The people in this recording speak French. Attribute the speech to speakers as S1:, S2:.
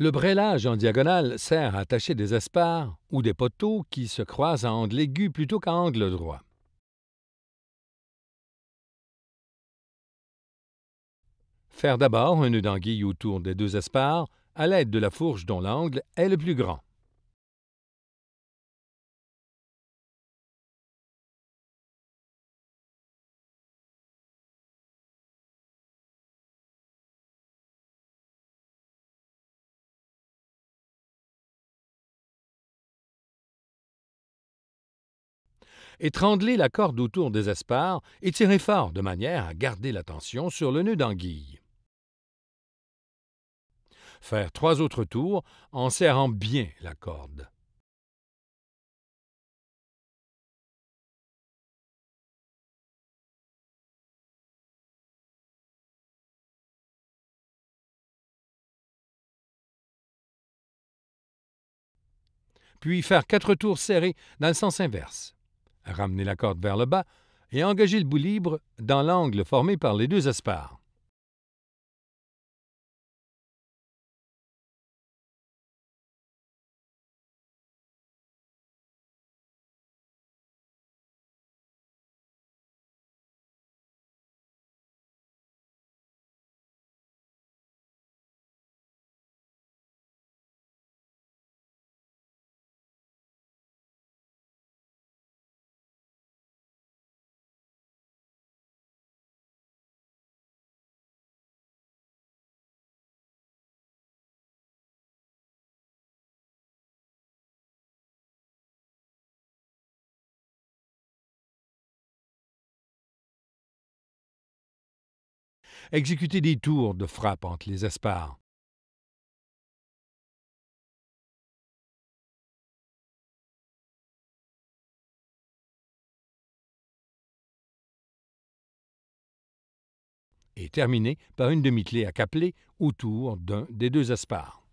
S1: Le brêlage en diagonale sert à attacher des espars ou des poteaux qui se croisent à angle aigu plutôt qu'à angle droit. Faire d'abord un nœud d'anguille autour des deux
S2: espars à l'aide de la fourche dont l'angle est le plus grand. étrangler la corde autour des espars et tirer
S1: fort de manière à garder la tension sur le nœud d'anguille.
S2: Faire trois autres tours en serrant bien la corde. puis faire quatre tours
S1: serrés dans le sens inverse ramener la corde vers le bas et engager le bout libre
S2: dans l'angle formé par les deux espars. exécuter des tours de frappe entre les espars. et terminer par une demi-clé à autour d'un des deux espars.